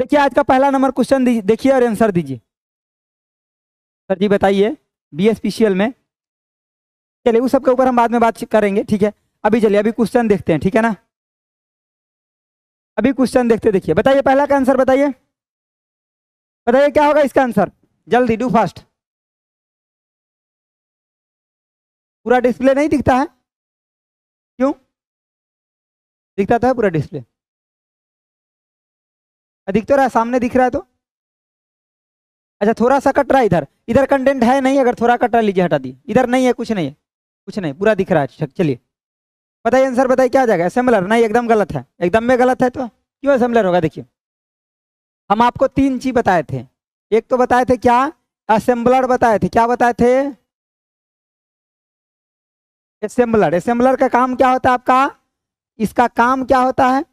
देखिए आज का पहला नंबर क्वेश्चन देखिए और आंसर दीजिए सर जी बताइए बी बीएसपीसीएल में चलिए उस सबके ऊपर हम बाद में बात करेंगे ठीक है अभी चलिए अभी क्वेश्चन देखते हैं ठीक है ना अभी क्वेश्चन देखते देखिए बताइए पहला का आंसर बताइए बताइए क्या होगा इसका आंसर जल्दी डू फास्ट पूरा डिस्प्ले नहीं दिखता है क्यों दिखता तो है पूरा डिस्प्ले अधिक तो रहा सामने दिख रहा है तो अच्छा थोड़ा सा कट रहा है इधर इधर कंटेंट है नहीं अगर थोड़ा कट रहा लीजिए हटा दी इधर नहीं है कुछ नहीं है कुछ नहीं पूरा दिख रहा है अच्छा, चलिए बताइए आंसर बताइए क्या आ जाएगा असेंबलर नहीं एकदम गलत है एकदम में गलत है तो क्यों असेंबलर होगा देखिए हम आपको तीन चीज बताए थे एक तो बताए थे क्या असेंबलर बताए थे क्या बताए थे असेंबलर असेंबलर का काम क्या होता है आपका इसका काम क्या होता है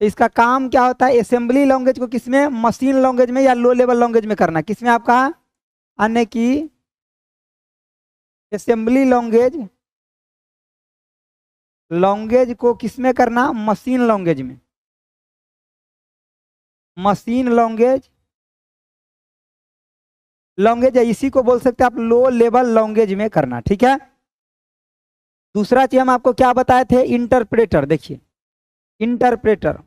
तो इसका काम क्या होता है असेंबली लैंग्वेज को किसमें मशीन लैंग्वेज में या लो लेवल लैंग्वेज में करना किसमें आपका अन्य की असेंबली लैंग्वेज लैंग्वेज को किसमें करना मशीन लैंग्वेज में मशीन लैंग्वेज लैंग्वेज है इसी को बोल सकते हैं आप लो लेवल लैंग्वेज में करना ठीक है दूसरा चीज हम आपको क्या बताए थे इंटरप्रेटर देखिए इंटरप्रेटर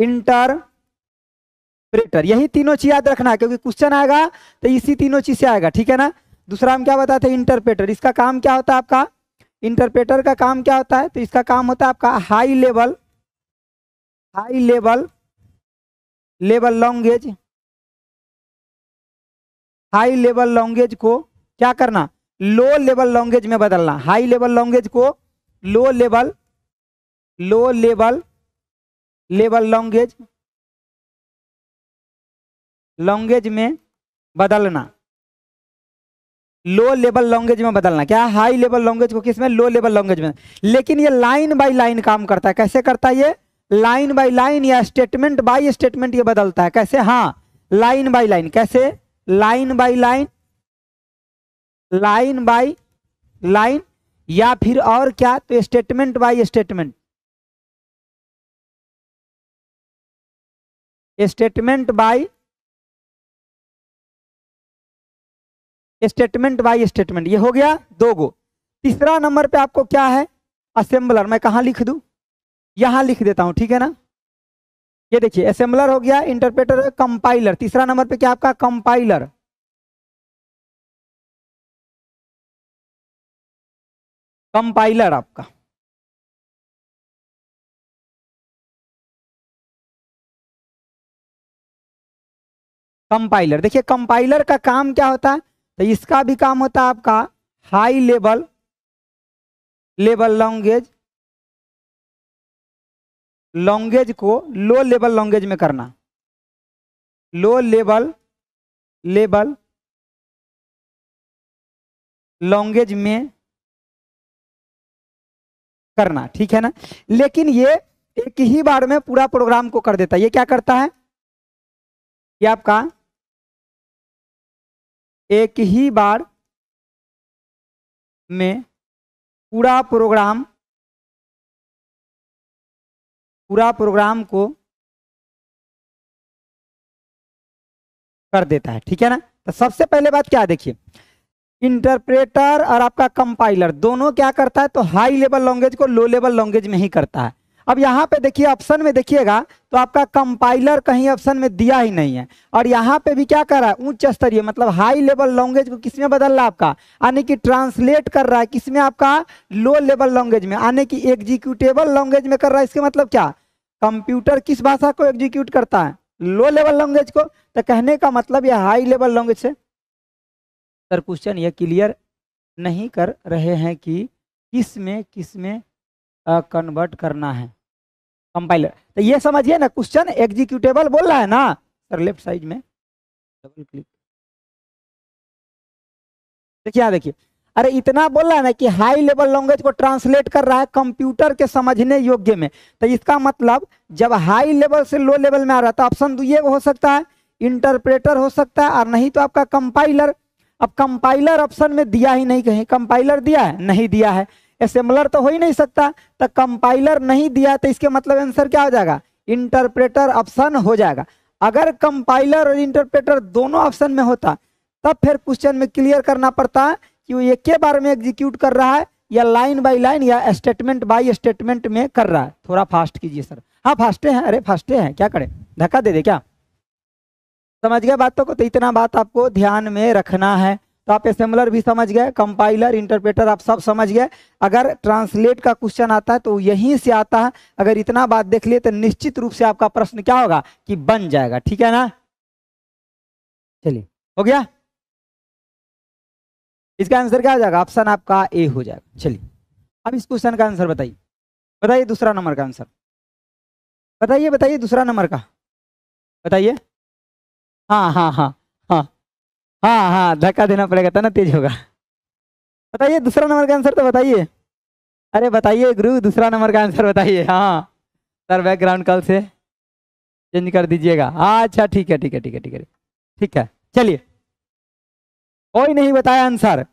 इंटरप्रेटर यही तीनों चीज याद रखना है क्योंकि क्वेश्चन आएगा तो इसी तीनों चीज से आएगा ठीक है ना दूसरा हम क्या बताते हैं इंटरप्रेटर इसका काम क्या होता है आपका इंटरप्रेटर का काम क्या होता है तो इसका काम होता है आपका high level high level level language high level language को क्या करना लो लेवल लैंग्वेज में बदलना हाई लेवल लैंग्वेज को low level low level level language language में बदलना लो लेवल लैंग्वेज में बदलना क्या हाई लेवल लैंग्वेज को किस में लो लेवल लैंग्वेज में लेकिन ये लाइन बाय लाइन काम करता है कैसे करता है ये लाइन बाय लाइन या स्टेटमेंट बाय स्टेटमेंट ये बदलता है कैसे हाँ लाइन बाय लाइन कैसे line by line line by line या फिर और क्या तो statement by statement statement by statement by statement ये हो गया दो गो तीसरा नंबर पे आपको क्या है असेंबलर मैं कहा लिख दू यहां लिख देता हूं ठीक है ना ये देखिए असेंबलर हो गया इंटरप्रेटर कंपाइलर तीसरा नंबर पे क्या आपका कंपाइलर कंपाइलर आपका कंपाइलर देखिए कंपाइलर का काम क्या होता है तो इसका भी काम होता है आपका high level level language language को लो लेवल लैंग्वेज में करना लो लेवल लेवल लैंग्वेज में करना ठीक है ना लेकिन ये एक ही बार में पूरा प्रोग्राम को कर देता है ये क्या करता है ये आपका एक ही बार में पूरा प्रोग्राम पूरा प्रोग्राम को कर देता है ठीक है ना तो सबसे पहले बात क्या देखिए इंटरप्रेटर और आपका कंपाइलर दोनों क्या करता है तो हाई लेवल लैंग्वेज को लो लेवल लैंग्वेज में ही करता है अब यहाँ पे देखिए ऑप्शन में देखिएगा तो आपका कंपाइलर कहीं ऑप्शन में दिया ही नहीं है और यहाँ पे भी क्या कर रहा है उच्च स्तरीय मतलब हाई लेवल लैंग्वेज को किसमें बदल रहा है आपका यानी कि ट्रांसलेट कर रहा है किसमें आपका लो लेवल लैंग्वेज में यानी कि एग्जीक्यूटेबल लैंग्वेज में कर रहा है इसके मतलब क्या कंप्यूटर किस भाषा को एग्जीक्यूट करता है लो लेवल लैंग्वेज को तो कहने का मतलब यह हाई लेवल लैंग्वेज है सर क्वेश्चन ये क्लियर नहीं कर रहे हैं कि किस में किस में कन्वर्ट करना है कंपाइलर तो ये समझिए ना क्वेश्चन एग्जीक्यूटेबल बोल रहा है ना सर लेफ्ट साइड में डबल क्लिक देखिए देखिए अरे इतना बोल रहा है ना कि हाई लेवल लैंग्वेज को ट्रांसलेट कर रहा है कंप्यूटर के समझने योग्य में तो इसका मतलब जब हाई लेवल से लो लेवल में आ रहा है तो ऑप्शन तो ये हो सकता है इंटरप्रेटर हो सकता है और नहीं तो आपका कंपाइलर अब कंपाइलर ऑप्शन में दिया ही नहीं कहीं कंपाइलर दिया है नहीं दिया है असेंबलर तो हो ही नहीं सकता तो कंपाइलर नहीं दिया तो इसके मतलब आंसर क्या हो जाएगा इंटरप्रेटर ऑप्शन हो जाएगा अगर कंपाइलर और इंटरप्रेटर दोनों ऑप्शन में होता तब फिर क्वेश्चन में क्लियर करना पड़ता कि वो एक के बार में एग्जीक्यूट कर रहा है या लाइन बाय लाइन या स्टेटमेंट बाय स्टेटमेंट में कर रहा है थोड़ा फास्ट कीजिए सर हाँ फास्टे हैं अरे फास्टे हैं क्या करें धक्का दे दे क्या समझ गया बातों को तो इतना बात आपको ध्यान में रखना है तो आप एसेम्बलर भी समझ गए कंपाइलर इंटरप्रेटर आप सब समझ गए अगर ट्रांसलेट का क्वेश्चन आता है तो यहीं से आता है अगर इतना बात देख लिए तो निश्चित रूप से आपका प्रश्न क्या होगा कि बन जाएगा ठीक है ना चलिए हो गया इसका आंसर क्या हो जाएगा ऑप्शन आपका ए हो जाएगा चलिए अब इस क्वेश्चन का आंसर बताइए बताइए दूसरा नंबर का आंसर बताइए बताइए दूसरा नंबर का बताइए हाँ हाँ हाँ हाँ हाँ हाँ धक्का देना पड़ेगा तना ना तेज होगा बताइए दूसरा नंबर का आंसर तो बताइए अरे बताइए गुरु दूसरा नंबर का आंसर बताइए हाँ सर बैकग्राउंड कल से चेंज कर दीजिएगा अच्छा ठीक है ठीक है ठीक है ठीक है ठीक है चलिए कोई नहीं बताया आंसर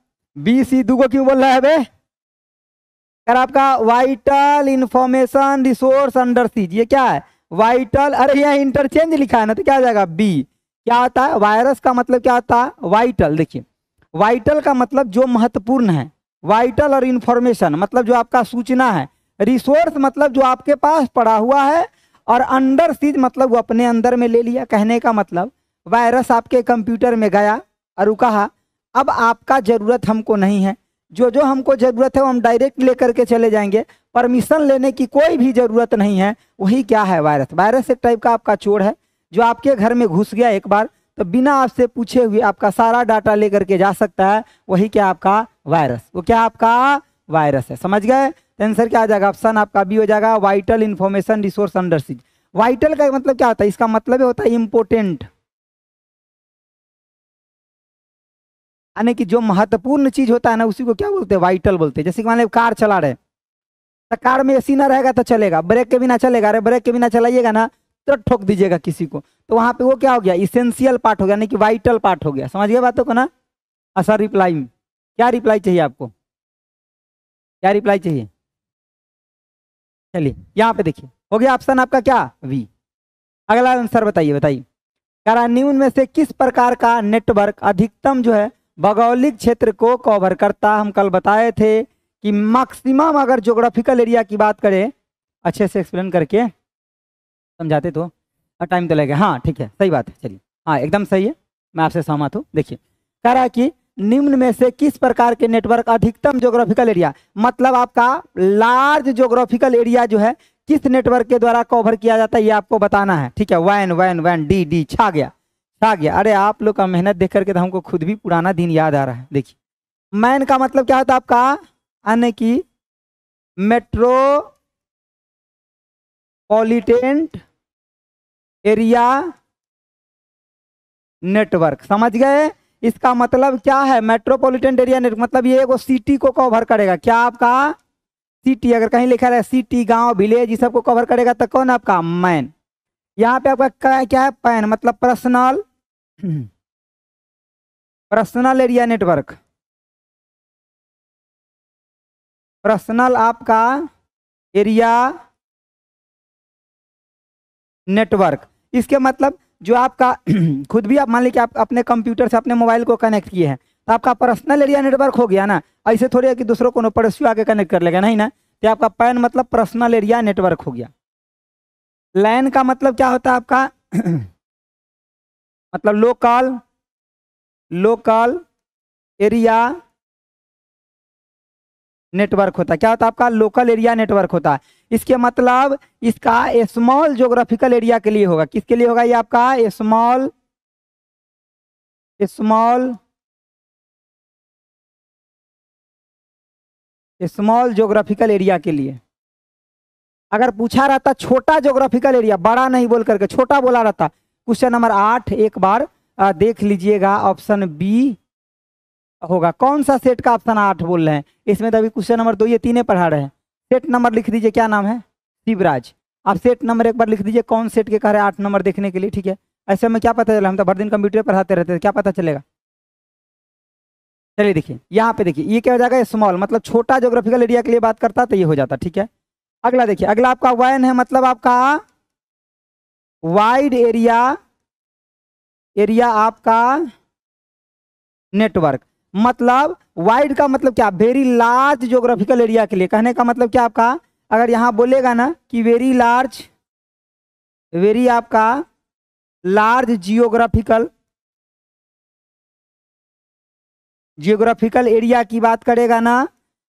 बी सी दू को क्यों बोल रहा है बे अगर आपका vital information resource under siege ये क्या है वाइटल अरे यहाँ इंटरचेंज लिखा है ना तो क्या आ जाएगा बी क्या होता है वायरस का मतलब क्या होता है वाइटल देखिए वाइटल का मतलब जो महत्वपूर्ण है वाइटल और इन्फॉर्मेशन मतलब जो आपका सूचना है रिसोर्स मतलब जो आपके पास पड़ा हुआ है और अंडर सीज मतलब वो अपने अंदर में ले लिया कहने का मतलब वायरस आपके कंप्यूटर में गया और कहा अब आपका ज़रूरत हमको नहीं है जो जो हमको ज़रूरत है वो हम डायरेक्ट लेकर के चले जाएंगे परमिशन लेने की कोई भी ज़रूरत नहीं है वही क्या है वायरस वायरस एक टाइप का आपका चोर है जो आपके घर में घुस गया एक बार तो बिना आपसे पूछे हुए आपका सारा डाटा लेकर के जा सकता है वही क्या आपका वायरस वो क्या आपका वायरस है समझ गए तो आंसर क्या आ जाएगा ऑप्शन आपका बी हो जाएगा vital information resource under siege vital का मतलब क्या होता है इसका मतलब होता है इम्पोर्टेंट यानी कि जो महत्वपूर्ण चीज होता है ना उसी को क्या बोलते हैं वाइटल बोलते हैं जैसे कि मान लो कार चला रहे तो कार में सी ना रहेगा तो चलेगा ब्रेक के बिना चलेगा अरे ब्रेक के बिना चलाइएगा ना तुरंत ठोक दीजिएगा किसी को तो वहां पे वो क्या हो गया इसेंशियल पार्ट हो गया यानी कि वाइटल पार्ट हो गया समझ गया बातों को ना असर अच्छा, रिप्लाई में क्या रिप्लाई चाहिए आपको क्या रिप्लाई चाहिए चलिए यहाँ पे देखिए हो गया ऑप्शन आप आपका क्या वी अगला आंसर बताइए बताइए करा में से किस प्रकार का नेटवर्क अधिकतम जो है भौगोलिक क्षेत्र को कवर करता हम कल बताए थे कि मैक्सिमम अगर ज्योग्राफिकल एरिया की बात करें अच्छे से एक्सप्लेन करके समझाते तो टाइम तो लगेगा हाँ ठीक है सही बात है चलिए हाँ एकदम सही है मैं आपसे सहमत हूँ देखिए कह रहा है कि निम्न में से किस प्रकार के नेटवर्क अधिकतम ज्योग्राफिकल एरिया मतलब आपका लार्ज ज्योग्राफिकल एरिया जो है किस नेटवर्क के द्वारा कवर किया जाता है ये आपको बताना है ठीक है van van van D D छा गया छा गया अरे आप लोग का मेहनत देख करके तो हमको खुद भी पुराना दिन याद आ रहा है देखिए मैन का मतलब क्या होता है आपका यानी कि मेट्रोपोलिटेंट एरिया नेटवर्क समझ गए इसका मतलब क्या है मेट्रोपॉलिटन एरिया नेटवर्क मतलब ये वो सिटी को कवर करेगा क्या आपका सिटी अगर कहीं लिखा है सिटी गांव विलेज ये सबको कवर करेगा तो कौन आपका मैन यहाँ पे आपका क्या है पैन मतलब personal personal area network personal आपका एरिया नेटवर्क इसके मतलब जो आपका खुद भी आप मान लीजिए आप अपने कंप्यूटर से अपने मोबाइल को कनेक्ट किए हैं तो आपका पर्सनल एरिया नेटवर्क हो गया ना ऐसे थोड़ी है कि दूसरों को पड़ोसी आके कनेक्ट कर लेगा नहीं ना तो आपका पैन मतलब पर्सनल एरिया नेटवर्क हो गया लैन का मतलब क्या होता है आपका मतलब लोकल लोकल एरिया नेटवर्क होता है क्या होता है आपका लोकल एरिया नेटवर्क होता है इसके मतलब इसका स्मॉल जोग्राफिकल एरिया के लिए होगा किसके लिए होगा ये आपका small small small geographical area के लिए अगर पूछा रहता छोटा जोग्राफिकल एरिया बड़ा नहीं बोल करके छोटा बोला रहता क्वेश्चन नंबर आठ एक बार देख लीजिएगा ऑप्शन बी होगा कौन सा सेट का ऑप्शन आठ बोल रहे हैं इसमें तो अभी क्वेश्चन नंबर दो ये तीन पढ़ा रहे हैं सेट नंबर लिख दीजिए क्या नाम है शिवराज आप सेट नंबर एक बार लिख दीजिए कौन सेट के कह रहे हैं आठ नंबर देखने के लिए ठीक है ऐसे में क्या पता चला हम तो भर दिन कंप्यूटर पढ़ाते रहते थे क्या पता चलेगा चलिए देखिए यहाँ पे देखिए ये क्या हो जाएगा स्मॉल मतलब छोटा जोग्राफिकल एरिया के लिए बात करता तो ये हो जाता ठीक है अगला देखिए अगला आपका वैन है मतलब आपका वाइड एरिया एरिया आपका नेटवर्क मतलब वाइड का मतलब क्या वेरी लार्ज जोग्राफिकल एरिया के लिए कहने का मतलब क्या आपका अगर यहां बोलेगा ना कि वेरी लार्ज वेरी आपका लार्ज जियोग्राफिकल जियोग्राफिकल एरिया की बात करेगा ना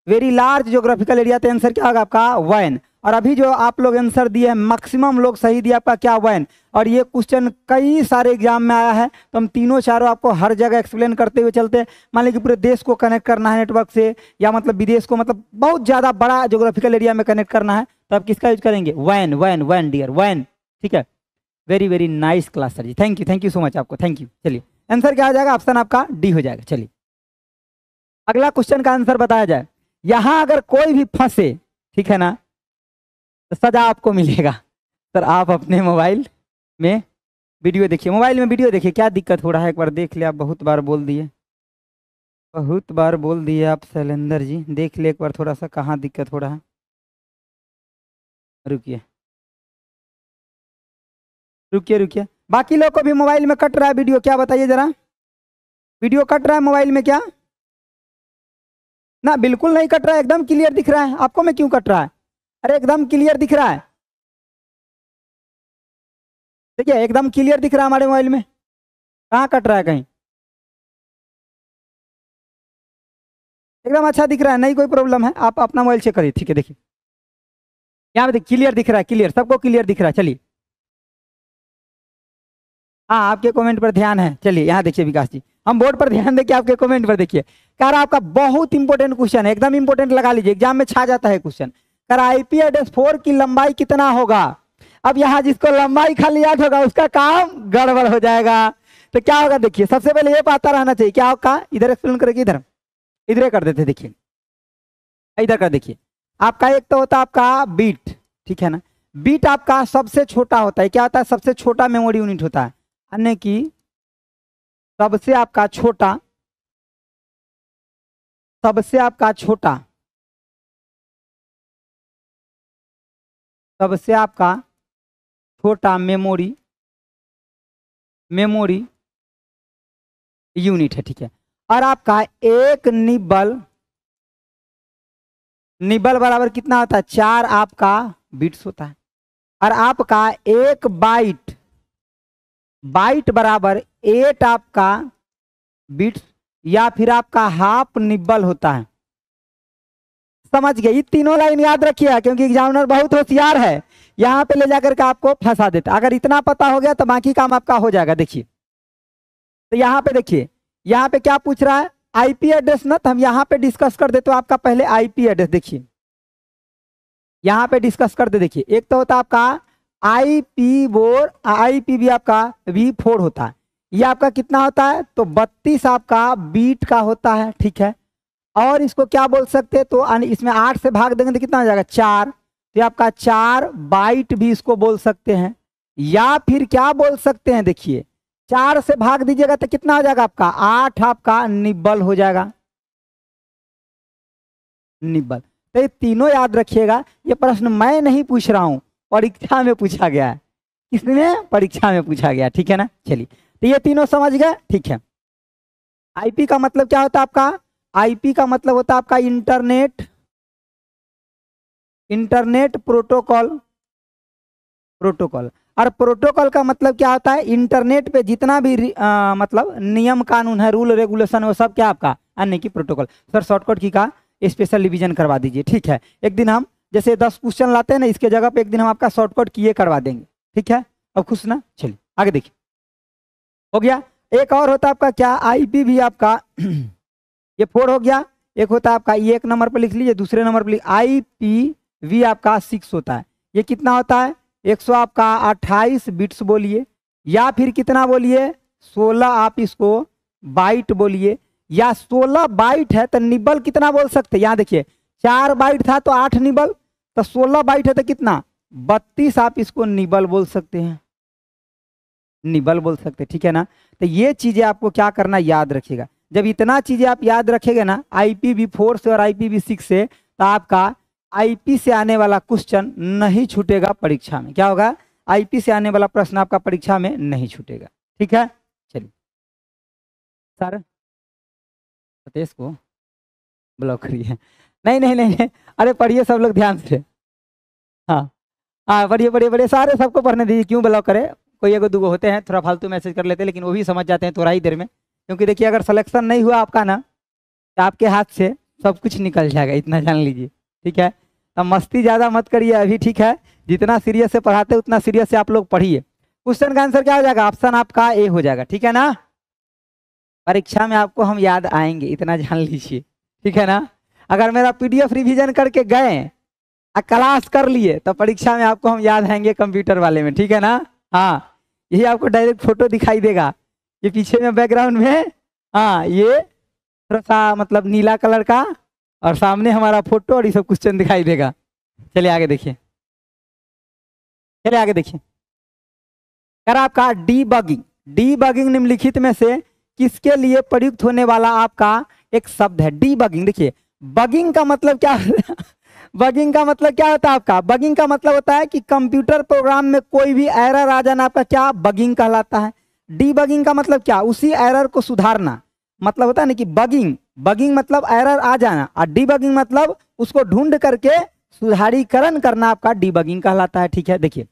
वेरी लार्ज जियोग्राफिकल एरिया तो आंसर क्या होगा आपका वन और अभी जो आप लोग आंसर दिए हैं मैक्सिमम लोग सही दिया आपका क्या वैन और ये क्वेश्चन कई सारे एग्जाम में आया है तो हम तीनों चारों आपको हर जगह एक्सप्लेन करते हुए चलते हैं मान लीजिए पूरे देश को कनेक्ट करना है नेटवर्क से या मतलब विदेश को मतलब बहुत ज़्यादा बड़ा जोग्राफिकल एरिया में कनेक्ट करना है तो आप किसका यूज करेंगे van van van dear van ठीक है very very nice class sir ji thank you thank you so much आपको थैंक यू चलिए आंसर क्या हो जाएगा ऑप्शन आपका डी हो जाएगा चलिए अगला क्वेश्चन का आंसर बताया जाए यहाँ अगर कोई भी फंसे ठीक है ना तो सजा आपको मिलेगा सर आप अपने मोबाइल में वीडियो देखिए मोबाइल में वीडियो देखिए क्या दिक्कत हो रहा है एक बार देख ले आप बहुत बार बोल दिए बहुत बार बोल दिए आप शैलेंद्र जी देख ले एक बार थोड़ा सा कहाँ दिक्कत हो रहा है रुकिए रुकिए रुकिए बाकी लोग को भी मोबाइल में कट रहा है वीडियो क्या बताइए ज़रा वीडियो कट रहा है मोबाइल में क्या ना बिल्कुल नहीं कट रहा है एकदम क्लियर दिख रहा है आपको मैं क्यों कट रहा है अरे एकदम क्लियर दिख रहा है ठीक है एकदम क्लियर दिख रहा है हमारे मोबाइल में कहाँ कट रहा है कहीं एकदम अच्छा दिख रहा है नहीं कोई प्रॉब्लम है आप अपना मोबाइल चेक करिए ठीक है देखिए यहाँ पे देखिए क्लियर दिख रहा है क्लियर सबको क्लियर दिख रहा है चलिए हाँ आपके कमेंट पर ध्यान है चलिए यहाँ देखिए विकास जी हम बोर्ड पर ध्यान देखिए आपके कमेंट पर देखिए कह रहा आपका बहुत इंपॉर्टेंट क्वेश्चन है एकदम इंपॉर्टेंट लगा लीजिए एग्जाम में छा जाता है क्वेश्चन अगर आईपी एड्रेस फोर की लंबाई कितना होगा अब यहां जिसको लंबाई खाली याद होगा उसका काम गड़बड़ हो जाएगा तो क्या होगा देखिए सबसे पहले ये पता रहना चाहिए क्या होगा इधर एक्सप्लेन करेगी इधर इधर कर देते देखिए इधर कर देखिए आपका एक तो होता है आपका बीट ठीक है ना बीट आपका सबसे छोटा होता है क्या होता है सबसे छोटा मेमोरी यूनिट होता है यानी कि सबसे आपका छोटा सबसे आपका छोटा सबसे आपका छोटा मेमोरी मेमोरी यूनिट है ठीक है और आपका एक निबल निबल बराबर कितना होता है चार आपका बिट्स होता है और आपका एक बाइट बाइट बराबर एट आपका बिट्स या फिर आपका हाफ निबल होता है समझ गए ये तीनों लाइन याद रखिए क्योंकि एग्जामिनर बहुत होशियार है यहाँ पे ले जाकर के आपको फंसा देता अगर इतना पता हो गया तो बाकी काम आपका हो जाएगा देखिए तो यहाँ पे देखिए यहाँ पे क्या पूछ रहा है आईपी एड्रेस ना तो हम यहाँ पे डिस्कस कर देते आपका पहले आईपी एड्रेस देखिए यहाँ पे डिस्कस कर दे देखिए एक तो होता है आपका आई पी बोर आई पी भी आपका वी फोर होता है ये आपका कितना होता है तो बत्तीस आपका बीट का होता है ठीक है और इसको क्या बोल सकते हैं तो इसमें आठ से भाग देंगे तो कितना हो जाएगा चार तो आपका चार बाइट भी इसको बोल सकते हैं या फिर क्या बोल सकते हैं देखिए चार से भाग दीजिएगा तो कितना हो जाएगा आपका आठ आपका निब्बल हो जाएगा निब्बल तो ये तीनों याद रखिएगा ये प्रश्न मैं नहीं पूछ रहा हूं परीक्षा में पूछा गया है किसने परीक्षा में पूछा गया ठीक है ना चलिए तो ये तीनों समझ गए ठीक है आईपी का मतलब क्या होता है आपका आईपी का मतलब होता है आपका इंटरनेट इंटरनेट प्रोटोकॉल प्रोटोकॉल और प्रोटोकॉल का मतलब क्या होता है इंटरनेट पे जितना भी आ, मतलब नियम कानून है रूल रेगुलेशन वो सब क्या आपका अन्य की प्रोटोकॉल सर शॉर्टकट की का स्पेशल रिविजन करवा दीजिए ठीक है एक दिन हम जैसे दस क्वेश्चन लाते हैं ना इसके जगह पे एक दिन हम आपका शॉर्टकट किए करवा देंगे ठीक है अब खुश ना चलिए आगे देखिए हो गया एक और होता है आपका क्या आईपी भी आपका ये फोर हो गया एक होता है आपका ये एक नंबर पर लिख लीजिए दूसरे नंबर पर लिखिए आई पी वी आपका सिक्स होता है ये कितना होता है एक सौ आपका अट्ठाईस बिट्स बोलिए या फिर कितना बोलिए सोलह आप इसको बाइट बोलिए या सोलह बाइट है तो निबल कितना बोल सकते यहाँ देखिए चार बाइट था तो आठ निबल तो सोलह बाइट है तो कितना बत्तीस आप इसको निबल बोल सकते हैं निबल बोल सकते ठीक है ना तो ये चीज़ें आपको क्या करना याद रखिएगा जब इतना चीज़ें आप याद रखेंगे ना आई पी वी फोर से और आई पी वी सिक्स से तो आपका आईपी से आने वाला क्वेश्चन नहीं छूटेगा परीक्षा में क्या होगा आईपी से आने वाला प्रश्न आपका परीक्षा में नहीं छूटेगा ठीक है चलिए सर सतेश को ब्लॉक करिए नहीं नहीं नहीं अरे पढ़िए सब लोग ध्यान से हाँ हाँ पढ़िए पढ़िए पढ़िए सारे सबको पढ़ने दीजिए क्यों ब्लॉक करे कोई एगो दुगो होते हैं थोड़ा फालतू मैसेज कर लेते हैं लेकिन वो भी समझ जाते हैं थोड़ा ही देर में क्योंकि देखिए अगर सलेक्शन नहीं हुआ आपका ना तो आपके हाथ से सब कुछ निकल जाएगा इतना जान लीजिए ठीक है तो मस्ती ज़्यादा मत करिए अभी ठीक है जितना सीरियस से पढ़ाते उतना सीरियस से आप लोग पढ़िए क्वेश्चन का आंसर क्या हो जाएगा ऑप्शन आपका ए हो जाएगा ठीक है ना परीक्षा में आपको हम याद आएंगे इतना जान लीजिए ठीक है ना अगर मेरा पीडीएफ रिवीजन करके गए और क्लास कर लिए तो परीक्षा में आपको हम याद आएंगे कंप्यूटर वाले में ठीक है ना हाँ यही आपको डायरेक्ट फोटो दिखाई देगा ये पीछे में बैकग्राउंड में हाँ ये थोड़ा सा मतलब नीला कलर का और सामने हमारा फोटो और ये सब क्वेश्चन दिखाई देगा चलिए आगे देखिए चलिए आगे देखिए अगर आपका डी बगिंग डी बगिंग निम्नलिखित में से किसके लिए प्रयुक्त होने वाला आपका एक शब्द है डी बगिंग देखिए बगिंग का मतलब क्या बगिंग का मतलब क्या होता है आपका बगिंग का मतलब होता है कि कंप्यूटर प्रोग्राम में कोई भी एरर आ जाना आपका क्या बगिंग कहलाता है डीबगिंग का मतलब क्या उसी एरर को सुधारना मतलब होता है ना कि बगिंग बगिंग मतलब एरर आ जाना और डीबगिंग मतलब उसको ढूंढ करके सुधारीकरण करना आपका डीबगिंग कहलाता है ठीक है देखिए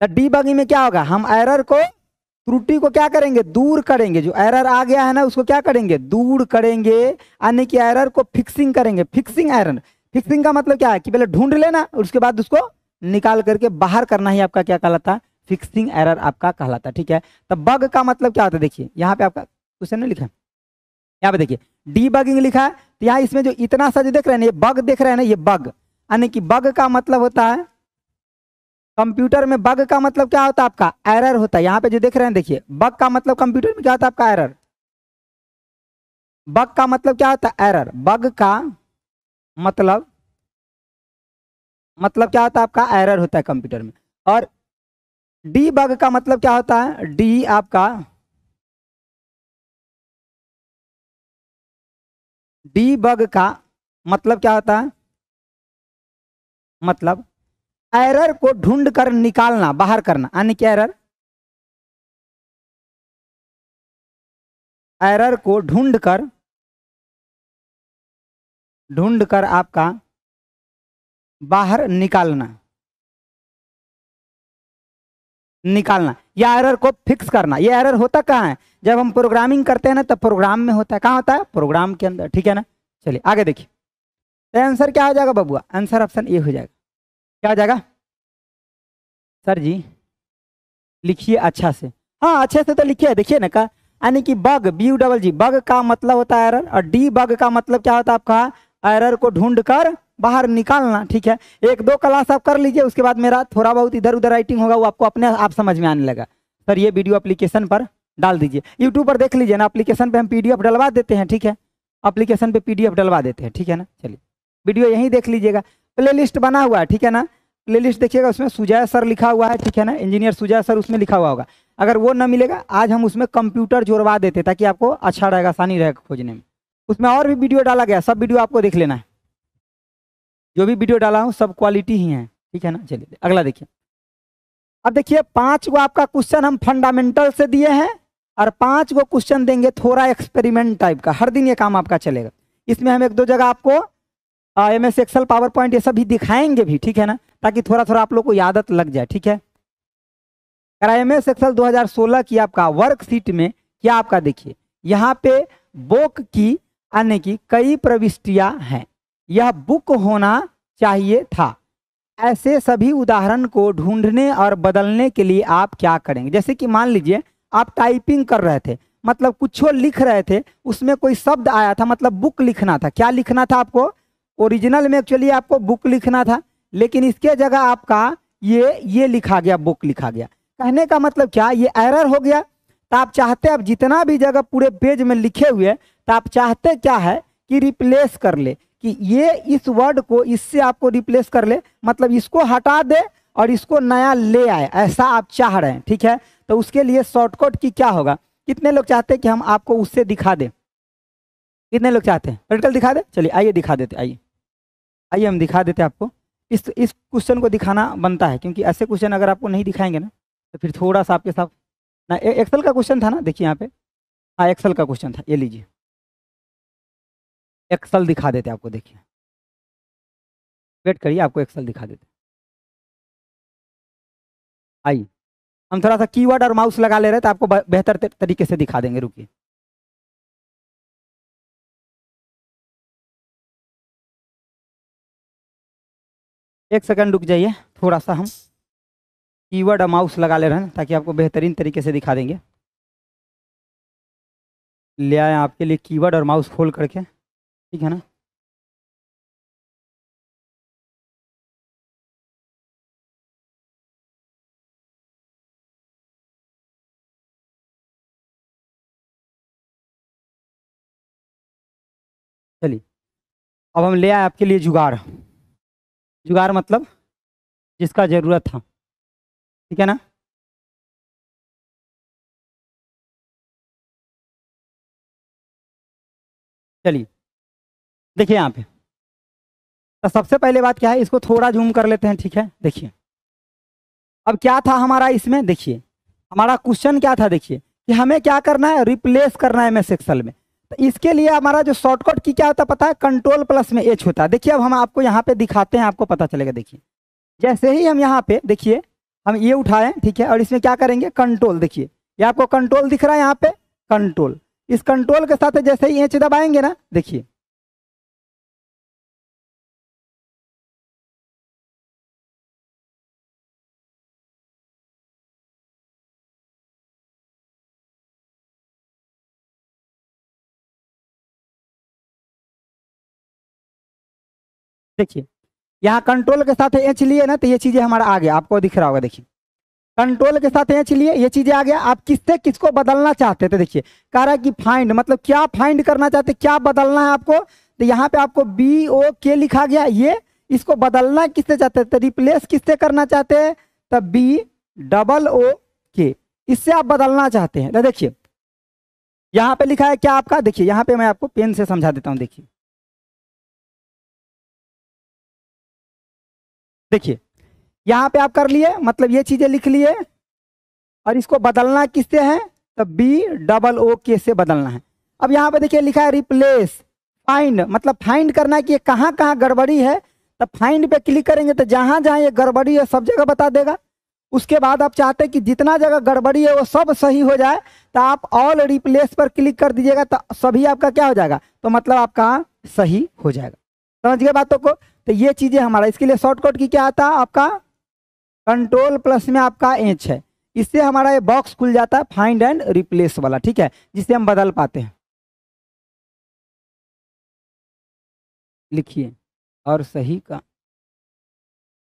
तो डीबगिंग में क्या होगा हम एरर को त्रुटि को क्या करेंगे दूर करेंगे जो एरर आ गया है ना उसको क्या करेंगे दूर करेंगे यानी कि एरर को फिक्सिंग करेंगे फिक्सिंग एरर फिक्सिंग का मतलब क्या है कि पहले ढूंढ लेना उसके बाद उसको निकाल करके बाहर करना ही आपका क्या कहलाता है फिक्सिंग एरर आपका कहलाता है ठीक है तो बग का मतलब क्या होता है देखिए यहाँ पे आपका क्वेश्चन नहीं लिखा यहाँ पे देखिए डीबगिंग लिखा है तो यहाँ इसमें जो इतना सा जो देख रहे हैं ये बग देख रहे हैं ना ये बग यानी कि बग का मतलब होता है कंप्यूटर में बग का मतलब क्या होता है आपका एरर होता है यहाँ पे जो देख रहे हैं देखिए बग का मतलब कंप्यूटर में क्या होता है आपका एरर बग का मतलब क्या होता है एरर बग का मतलब मतलब क्या होता है आपका एरर होता है कंप्यूटर में और डी बग का मतलब क्या होता है डी आपका डी बग का मतलब क्या होता है मतलब एरर को ढूंढ कर निकालना बाहर करना यानी कि एरर एरर को ढूंढ कर ढूंढ कर आपका बाहर निकालना निकालना या एरर को फिक्स करना ये एरर होता कहाँ है जब हम प्रोग्रामिंग करते हैं ना तब तो प्रोग्राम में होता है कहाँ होता है प्रोग्राम के अंदर ठीक है ना चलिए आगे देखिए तो आंसर क्या हो जाएगा बबुआ आंसर ऑप्शन ए हो जाएगा क्या हो जाएगा सर जी लिखिए अच्छा से हाँ अच्छे से तो लिखिए देखिए ना कहा यानी कि bug B double G bug का मतलब होता है एरर और डी बग का मतलब क्या होता है आपका एरर को ढूंढ कर बाहर निकालना ठीक है एक दो क्लास आप कर लीजिए उसके बाद मेरा थोड़ा बहुत इधर उधर राइटिंग होगा वो आपको अपने आप समझ में आने लगा सर ये वीडियो अप्लीकेशन पर डाल दीजिए यूट्यूब पर देख लीजिए ना अप्लीकेशन पर हम पी डलवा देते हैं ठीक है अप्लीकेशन पर पी डलवा देते हैं ठीक है ना चलिए वीडियो यहीं देख लीजिएगा प्ले बना हुआ है ठीक है ना प्ले देखिएगा उसमें सुजय सर लिखा हुआ है ठीक है ना इंजीनियर सुजय सर उसमें लिखा हुआ होगा अगर वो ना मिलेगा आज हम उसमें कंप्यूटर जोड़वा देते ताकि आपको अच्छा रहेगा आसानी रहेगा खोजने में उसमें और भी वीडियो डाला गया सब वीडियो आपको देख लेना है जो भी वीडियो डाला हूँ सब क्वालिटी ही है ठीक है ना चलिए अगला देखिए अब देखिए पांच गो आपका क्वेश्चन हम फंडामेंटल से दिए हैं और पांच गो क्वेश्चन देंगे थोड़ा एक्सपेरिमेंट टाइप का हर दिन ये काम आपका चलेगा इसमें हम एक दो जगह आपको M S Excel PowerPoint ये सब भी दिखाएंगे भी ठीक है ना ताकि थोड़ा थोड़ा आप लोग को आदत लग जाए ठीक है एम एस एक्सल दो की आपका वर्कशीट में क्या आपका देखिए यहाँ पे बोक की आने की कई प्रविष्टियां हैं यह बुक होना चाहिए था ऐसे सभी उदाहरण को ढूंढने और बदलने के लिए आप क्या करेंगे जैसे कि मान लीजिए आप टाइपिंग कर रहे थे मतलब कुछ लिख रहे थे उसमें कोई शब्द आया था मतलब बुक लिखना था क्या लिखना था आपको ओरिजिनल में एक्चुअली आपको बुक लिखना था लेकिन इसके जगह आपका ये ये लिखा गया बुक लिखा गया कहने का मतलब क्या ये एरर हो गया तो आप चाहते आप जितना भी जगह पूरे पेज में लिखे हुए तो आप चाहते क्या है कि रिप्लेस कर ले कि ये इस वर्ड को इससे आपको रिप्लेस कर ले मतलब इसको हटा दे और इसको नया ले आए ऐसा आप चाह रहे हैं ठीक है तो उसके लिए शॉर्टकट की क्या होगा कितने लोग चाहते हैं कि हम आपको उससे दिखा दें कितने लोग चाहते हैं प्रैक्टिकल दिखा दें चलिए आइए दिखा देते आइए आइए हम दिखा देते आपको इस इस क्वेश्चन को दिखाना बनता है क्योंकि ऐसे क्वेश्चन अगर आपको नहीं दिखाएंगे ना तो फिर थोड़ा सा आपके साथ ना एक्सेल का क्वेश्चन था ना देखिए यहाँ पे हाँ एक्सेल का क्वेश्चन था ये लीजिए एक्सल दिखा देते आपको देखिए वेट करिए आपको एक्सल दिखा देते आइए हम थोड़ा सा कीवर्ड और माउस लगा ले रहे थे तो आपको बेहतर तरीके से दिखा देंगे रुकिए एक सेकंड रुक जाइए थोड़ा सा हम कीवर्ड और माउस लगा ले रहे हैं ताकि आपको बेहतरीन तरीके से दिखा देंगे ले आए आपके लिए कीवर्ड और माउस खोल करके ठीक है ना चलिए अब हम ले आए आपके लिए जुगाड़ जुगाड़ मतलब जिसका ज़रूरत था ठीक है ना चलिए देखिए यहाँ पे तो सबसे पहले बात क्या है इसको थोड़ा जूम कर लेते हैं ठीक है देखिए अब क्या था हमारा इसमें देखिए हमारा क्वेश्चन क्या था देखिए कि हमें क्या करना है रिप्लेस करना है मैस एक्सल में तो इसके लिए हमारा जो शॉर्टकट की क्या होता है पता है कंट्रोल प्लस में एच होता है देखिए अब हम आपको यहाँ पे दिखाते हैं आपको पता चलेगा देखिए जैसे ही हम यहाँ पे देखिए हम ये उठाएं ठीक है और इसमें क्या करेंगे कंट्रोल देखिए ये आपको कंट्रोल दिख रहा है यहाँ पे कंट्रोल इस कंट्रोल के साथ जैसे ही एच दबाएंगे ना देखिए देखिए यहाँ कंट्रोल के साथ एच लिए ना तो ये चीजें हमारा आ गया आपको दिख रहा होगा देखिए कंट्रोल के साथ एच लिए ये चीजें आ गया आप किससे किसको बदलना चाहते थे देखिए कह रहा है कि फाइंड मतलब क्या फाइंड करना चाहते क्या बदलना है आपको तो यहाँ पे आपको बी ओ के लिखा गया ये इसको बदलना किससे चाहते थे रिप्लेस किससे करना चाहते हैं तो बी डबल ओ के इससे आप बदलना चाहते हैं तो देखिए यहाँ पे लिखा है क्या आपका देखिए यहाँ पे मैं आपको पेन से समझा देता हूँ देखिए देखिए यहाँ पे आप कर लिए मतलब ये चीज़ें लिख लिए और इसको बदलना किससे है तो बी डबल ओ के से बदलना है अब यहाँ पे देखिए लिखा है रिप्लेस फाइंड मतलब फाइंड करना है कि कहाँ कहाँ गड़बड़ी है तो फाइंड पे क्लिक करेंगे तो जहाँ जहाँ ये गड़बड़ी है सब जगह बता देगा उसके बाद आप चाहते हैं कि जितना जगह गड़बड़ी है वो सब सही हो जाए तो आप ऑल रिप्लेस पर क्लिक कर दीजिएगा तो सभी आपका क्या हो जाएगा तो मतलब आपका सही हो जाएगा समझ गए बातों को तो ये चीज़ें हमारा इसके लिए शॉर्टकट की क्या आता है आपका कंट्रोल प्लस में आपका एच है इससे हमारा ये बॉक्स खुल जाता है फाइंड एंड रिप्लेस वाला ठीक है जिससे हम बदल पाते हैं लिखिए और सही का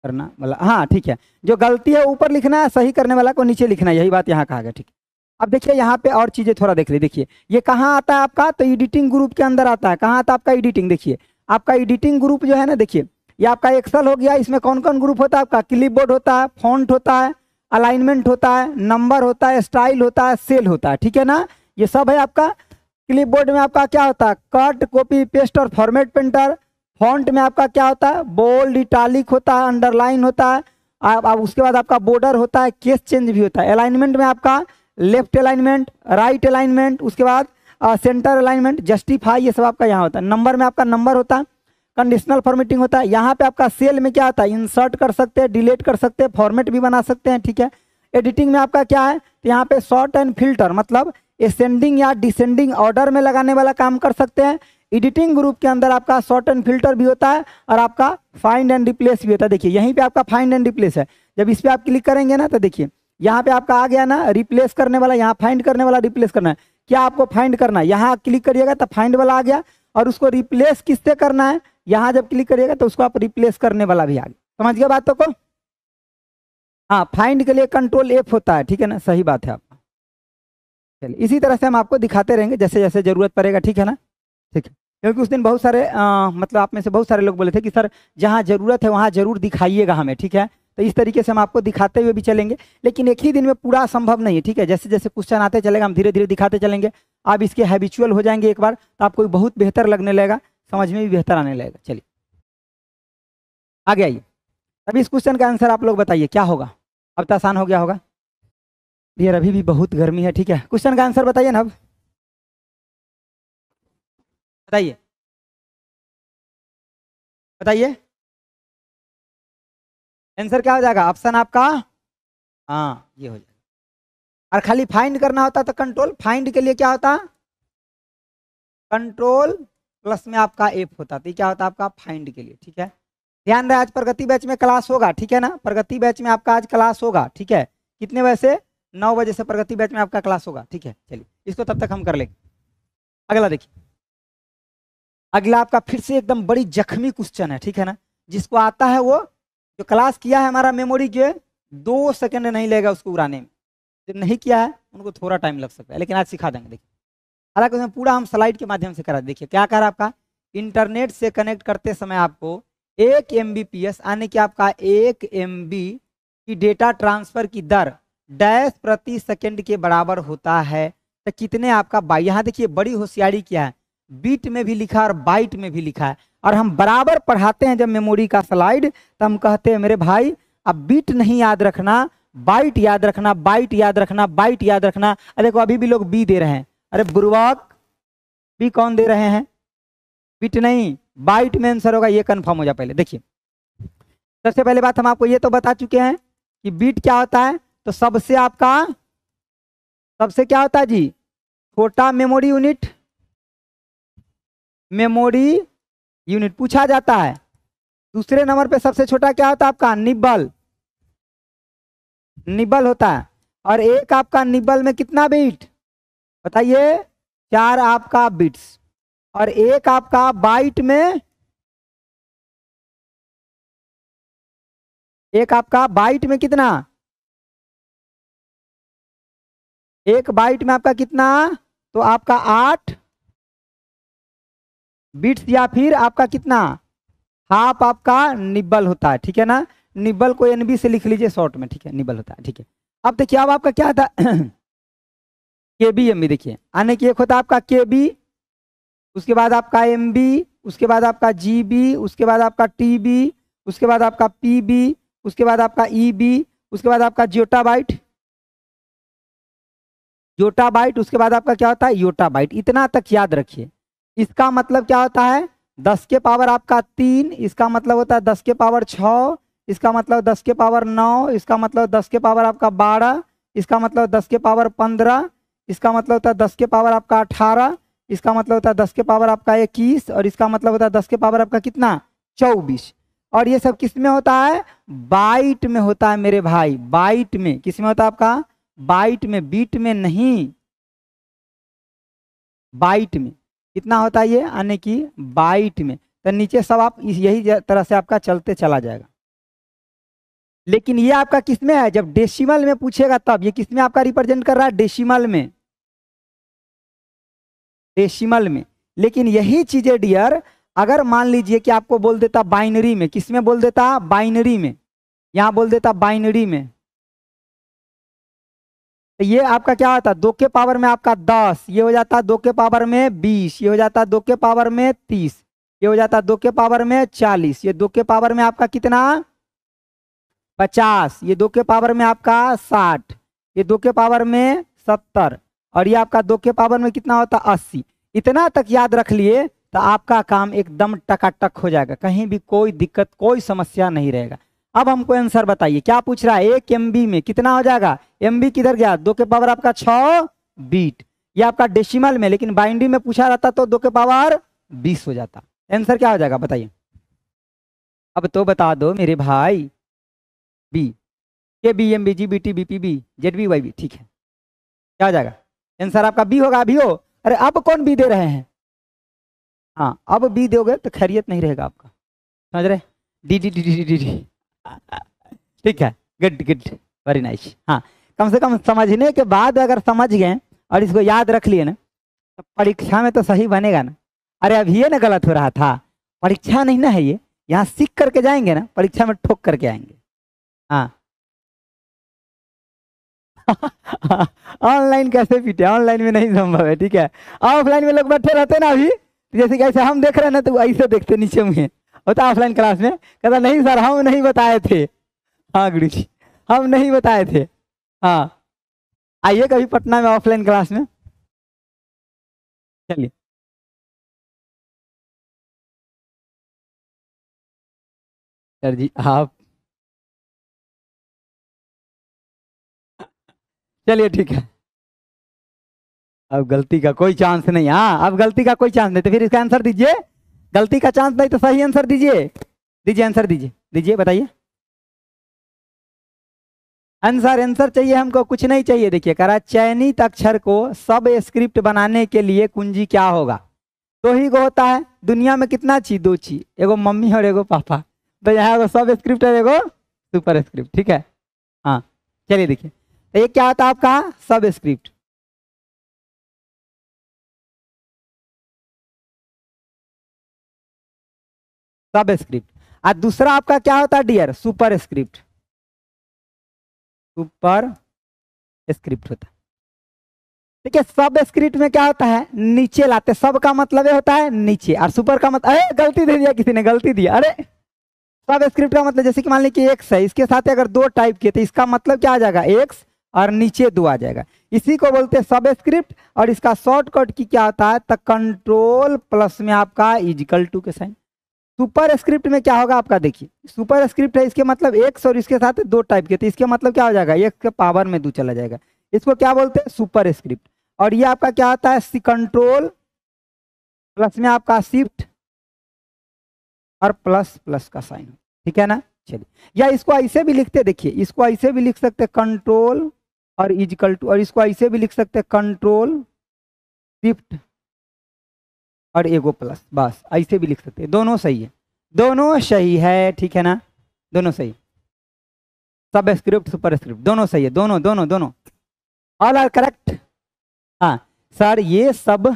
करना वाला हाँ ठीक है जो गलती है ऊपर लिखना है सही करने वाला को नीचे लिखना यही बात यहाँ कहा गया ठीक है अब देखिए यहाँ पे और चीज़ें थोड़ा देख ली देखिए ये कहाँ आता है आपका तो एडिटिंग ग्रुप के अंदर आता है कहाँ आता है आपका एडिटिंग देखिए आपका एडिटिंग ग्रुप जो है ना देखिए ये आपका एक्सल हो गया इसमें कौन कौन ग्रुप होता है आपका क्लिपबोर्ड होता है फॉन्ट होता है अलाइनमेंट होता है नंबर होता है स्टाइल होता है सेल होता है ठीक है ना ये सब है आपका क्लिपबोर्ड में आपका क्या होता है कट कॉपी पेस्ट और फॉर्मेट प्रिंटर फॉन्ट में आपका क्या होता है बोल्ड इटालिक होता है अंडरलाइन होता है अब उसके बाद आपका बॉर्डर होता है केस चेंज भी होता है अलाइनमेंट में आपका लेफ्ट अलाइनमेंट राइट अलाइनमेंट उसके बाद सेंटर अलाइनमेंट जस्टिफाई ये सब आपका यहाँ होता है नंबर में आपका नंबर होता है कंडीशनल फॉर्मेटिंग होता है यहाँ पे आपका सेल में क्या होता है इंसर्ट कर सकते हैं डिलीट कर सकते हैं फॉर्मेट भी बना सकते हैं ठीक है एडिटिंग में आपका क्या है तो यहाँ पे शॉर्ट एंड फिल्टर मतलब एसेंडिंग या डिसेंडिंग ऑर्डर में लगाने वाला काम कर सकते हैं एडिटिंग ग्रुप के अंदर आपका शॉर्ट एंड फिल्टर भी होता है और आपका फाइंड एंड रिप्लेस भी होता है देखिए यहीं पे आपका फाइंड एंड रिप्लेस है जब इस पर आप क्लिक करेंगे ना तो देखिए यहाँ पे आपका आ गया ना रिप्लेस करने वाला यहाँ फाइंड करने वाला रिप्लेस करना है क्या आपको फाइंड करना है यहाँ क्लिक करिएगा तो फाइंड वाला आ गया और उसको रिप्लेस किससे करना है यहाँ जब क्लिक करिएगा तो उसको आप रिप्लेस करने वाला भी आ गया समझ गया बातों को हाँ फाइंड के लिए कंट्रोल एफ होता है ठीक है ना सही बात है आप चलिए इसी तरह से हम आपको दिखाते रहेंगे जैसे जैसे ज़रूरत पड़ेगा ठीक है ना ठीक है क्योंकि उस दिन बहुत सारे आ, मतलब आप में से बहुत सारे लोग बोले थे कि सर जहाँ ज़रूरत है वहाँ ज़रूर दिखाइएगा हमें ठीक है तो इस तरीके से हम आपको दिखाते हुए भी चलेंगे लेकिन एक ही दिन में पूरा संभव नहीं है ठीक है जैसे जैसे क्वेश्चन आते चलेगा हम धीरे धीरे दिखाते चलेंगे आप इसके हैबिचुअल हो जाएंगे एक बार तो आपको बहुत बेहतर लगने लगेगा समझ में भी बेहतर आने लगेगा चलिए आगे आइए अभी इस क्वेश्चन का आंसर आप लोग बताइए क्या होगा अब तो आसान हो गया होगा यार अभी भी बहुत गर्मी है ठीक है क्वेश्चन का आंसर बताइए ना अब बताइए बताइए आंसर क्या हो जाएगा ऑप्शन आपका हाँ ये हो जाएगा और खाली फाइंड करना होता तो कंट्रोल फाइंड के लिए क्या होता कंट्रोल प्लस में आपका एफ होता तो क्या होता आपका फाइंड के लिए ठीक है ध्यान रहे आज प्रगति बैच में क्लास होगा ठीक है ना प्रगति बैच में आपका आज क्लास होगा ठीक है कितने बजे से नौ बजे से प्रगति बैच में आपका क्लास होगा ठीक है चलिए इसको तब तक हम कर लेंगे अगला देखिए अगला आपका फिर से एकदम बड़ी जख्मी क्वेश्चन है ठीक है ना जिसको आता है वो जो क्लास किया है हमारा मेमोरी है दो सेकेंड नहीं लेगा उसको उड़ाने में जो नहीं किया है उनको थोड़ा टाइम लग सकता है लेकिन आज सिखा देंगे देखिए हालांकि उसमें पूरा हम स्लाइड के माध्यम से करा देखिए क्या कह रहा आपका इंटरनेट से कनेक्ट करते समय आपको एक एम यानी कि आपका एक एम की डेटा ट्रांसफर की दर डैश प्रति सेकंड के बराबर होता है तो कितने आपका बाइट यहाँ देखिए बड़ी होशियारी क्या है बीट में भी लिखा और बाइट में भी लिखा है और हम बराबर पढ़ाते हैं जब मेमोरी का स्लाइड तो हम कहते हैं मेरे भाई अब बीट नहीं याद रखना बाइट याद रखना बाइट याद रखना बाइट याद रखना अरे देखो अभी भी लोग बी दे रहे हैं अरे बुरवाक बी कौन दे रहे हैं बीट नहीं बाइट में आंसर होगा ये कन्फर्म हो जाए पहले देखिए सबसे पहले बात हम आपको ये तो बता चुके हैं कि बीट क्या होता है तो सबसे आपका सबसे क्या होता है जी छोटा मेमोरी यूनिट मेमोरी यूनिट पूछा जाता है दूसरे नंबर पे सबसे छोटा क्या होता है आपका निबल निबल होता है और एक आपका निबल में कितना बीट बताइए चार आपका बिट्स और एक आपका बाइट में एक आपका बाइट में कितना एक बाइट में आपका कितना तो आपका आठ बिट्स या फिर आपका कितना हाफ आपका निब्बल होता है ठीक है ना निब्बल को एन से लिख लीजिए शॉर्ट में ठीक है निब्बल होता है ठीक है अब देखिए अब आपका क्या था के बी एम बी देखिए आने की एक होता है आपका के बी उसके बाद आपका एम बी उसके बाद आपका जी बी उसके बाद आपका टी बी उसके बाद आपका पी बी उसके बाद आपका ई e बी उसके बाद आपका जोटा बाइट जोटा बाइट उसके बाद आपका क्या होता है योटा बाइट इतना तक याद रखिए इसका मतलब क्या होता है दस के पावर आपका तीन इसका मतलब होता है दस के पावर छ इसका मतलब दस के पावर नौ इसका मतलब दस के पावर आपका बारह इसका मतलब दस के पावर पंद्रह इसका मतलब होता है दस के पावर आपका अठारह इसका मतलब होता है दस के पावर आपका इक्कीस और इसका मतलब होता है दस के पावर आपका कितना चौबीस और ये सब किस में होता है बाइट में होता है मेरे भाई बाइट में किस में होता है आपका बाइट में बीट में नहीं बाइट में कितना होता है ये यानी कि बाइट में तो नीचे सब आप इस यही तरह से आपका चलते चला जाएगा लेकिन ये आपका किस में है जब डेसिमल में पूछेगा तब ये किस में आपका रिप्रेजेंट कर रहा है डेसिमल में डेसिमल में लेकिन यही चीजें डियर अगर मान लीजिए कि आपको बोल देता बाइनरी में किस में बोल देता बाइनरी में यहाँ बोल देता बाइनरी में तो ये आपका क्या होता है दो के पावर में आपका दस ये हो जाता है दो के पावर में बीस ये हो जाता है दो के पावर में तीस ये हो जाता है दो के पावर में चालीस ये दो के पावर में आपका कितना पचास ये दो के पावर में आपका साठ ये दो के पावर में सत्तर और ये आपका दो के पावर में कितना होता है अस्सी इतना तक याद रख लिए तो आपका काम एकदम टकाटक हो जाएगा कहीं भी कोई दिक्कत कोई समस्या नहीं रहेगा अब हमको आंसर बताइए क्या पूछ रहा है एक एम में कितना हो जाएगा एम किधर गया दो के पावर आपका छ बीट ये आपका डेसिमल में लेकिन बाइंडी में पूछा रहता तो दो के पावर बीस हो जाता आंसर क्या हो जाएगा बताइए अब तो बता दो मेरे भाई B K B M B G B T B P B Z B Y B ठीक है क्या हो जाएगा आंसर आपका बी होगा अभी हो अरे अब कौन बी दे रहे हैं हाँ अब बी दोगे तो खैरियत नहीं रहेगा आपका समझ रहे D D D D D D ठीक है गुड गुड वेरी नाइस हाँ कम से कम समझने के बाद अगर समझ गए और इसको याद रख लिए ना तो परीक्षा में तो सही बनेगा ना अरे अभी ये ना गलत हो रहा था परीक्षा नहीं ना है ये यहाँ सीख करके जाएंगे ना परीक्षा में ठोक करके आएंगे हाँ ऑनलाइन कैसे पीटे ऑनलाइन में नहीं संभव है ठीक है ऑफलाइन में लोग बैठे रहते ना अभी जैसे कैसे हम देख रहे हैं ना तो ऐसे देखते नीचे में होता ऑफलाइन क्लास में कहता नहीं सर हम नहीं बताए थे हाँ गुरु जी हम नहीं बताए थे हाँ आइए कभी पटना में ऑफलाइन क्लास में चलिए सर जी आप चलिए ठीक है अब गलती का कोई चांस नहीं हाँ अब गलती का कोई चांस नहीं तो फिर इसका आंसर दीजिए गलती का चांस नहीं तो सही आंसर दीजिए दीजिए आंसर दीजिए दीजिए बताइए आंसर आंसर चाहिए हमको कुछ नहीं चाहिए देखिए करा चयनित अक्षर को सब स्क्रिप्ट बनाने के लिए कुंजी क्या होगा तो ही को होता है दुनिया में कितना चीज दो चीज एगो मम्मी और एगो पापा तो यहाँ सब स्क्रिप्ट और एगो सुपर स्क्रिप्ट ठीक है हाँ चलिए देखिए तो ये क्या होता है आपका सब स्क्रिप्ट स्क्रिप्ट और दूसरा आपका क्या होता है dear superscript superscript होता है ठीक है सब स्क्रिप्ट में क्या होता है नीचे लाते सब का मतलब होता है नीचे और सुपर का मतलब अरे गलती दे दिया किसी ने गलती दिया अरे सब स्क्रिप्ट का मतलब जैसे कि मान लीजिए एक्स है इसके साथ अगर दो टाइप किए तो इसका मतलब क्या आ जाएगा एक्स और नीचे दो आ जाएगा इसी को बोलते हैं सब स्क्रिप्ट और इसका शॉर्टकट की क्या होता है तो कंट्रोल प्लस में आपका इजिकल टू के साइन सुपर स्क्रिप्ट में क्या होगा आपका देखिए सुपर स्क्रिप्ट है इसके मतलब एक और इसके साथ दो टाइप के तो इसके मतलब क्या हो जाएगा एक के पावर में दो चला जाएगा इसको क्या बोलते हैं सुपर स्क्रिप्ट और ये आपका क्या आता है सी कंट्रोल प्लस में आपका शिफ्ट और प्लस प्लस का साइन ठीक है ना चलिए या इसको ऐसे भी लिखते देखिए इसको ऐसे भी लिख सकते कंट्रोल और इजकल टू और इसको ऐसे भी लिख सकते कंट्रोल शिफ्ट और एगो प्लस बस ऐसे भी लिख सकते हैं दोनों सही है दोनों सही है ठीक है ना दोनों सही सब स्क्रिप्ट सुपर स्क्रिप्ट दोनों सही है दोनों दोनों दोनों ऑल आर करेक्ट हाँ सर ये सब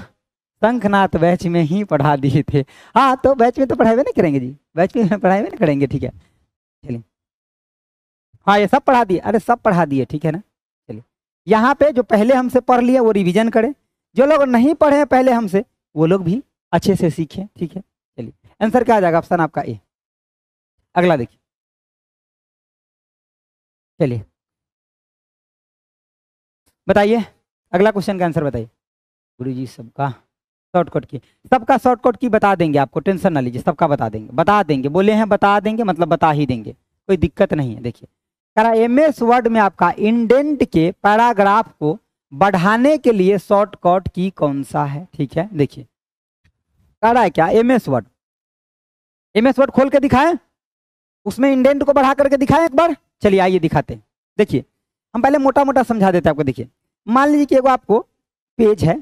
शंखनाथ बैच में ही पढ़ा दिए थे हाँ तो बैच में तो पढ़ाए नहीं करेंगे जी बैच में पढ़ाए नहीं करेंगे ठीक है चलिए हाँ ये सब पढ़ा दिए अरे सब पढ़ा दिए ठीक है ना चलिए यहाँ पे जो पहले हमसे पढ़ लिया वो रिविजन करें जो लोग नहीं पढ़े पहले हमसे वो लोग भी अच्छे से सीखें ठीक है चलिए आंसर क्या आ जाएगा ऑप्शन आपका ए अगला देखिए चलिए बताइए अगला क्वेश्चन का आंसर बताइए गुरु जी सबका शॉर्टकट की सबका शॉर्टकट की बता देंगे आपको टेंशन ना लीजिए सबका बता देंगे बता देंगे बोले हैं बता देंगे मतलब बता ही देंगे कोई दिक्कत नहीं है देखिए करा एम एस वर्ड में आपका इंडेंट के पैराग्राफ को बढ़ाने के लिए शॉर्टकट की कौन सा है ठीक है देखिए रहा है क्या M S word M S word खोल के दिखाएं उसमें इंडेंट को बढ़ा करके दिखाएं एक बार चलिए आइए दिखाते हैं देखिए हम पहले मोटा मोटा समझा देते हैं आपको देखिए मान लीजिए कि एगो आपको पेज है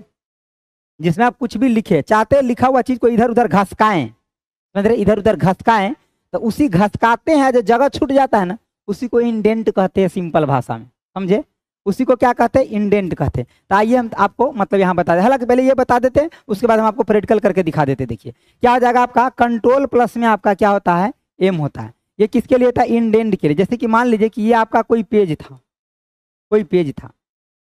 जिसमें आप कुछ भी लिखे चाहते लिखा हुआ चीज को इधर उधर घसकाएं समझ रहे इधर उधर घसकाएं तो उसी घसकाते हैं जो जगह छूट जाता है ना उसी को इंडेंट कहते हैं सिंपल भाषा में समझे उसी को क्या कहते हैं इंडेंट कहते हैं तो आइए हम आपको मतलब यहाँ बता दें हालांकि पहले ये बता देते हैं उसके बाद हम आपको प्रैक्टिकल करके दिखा देते देखिए क्या हो जाएगा आपका कंट्रोल प्लस में आपका क्या होता है एम होता है ये किसके लिए था इंडेंट के लिए जैसे कि मान लीजिए कि ये आपका कोई पेज था कोई पेज था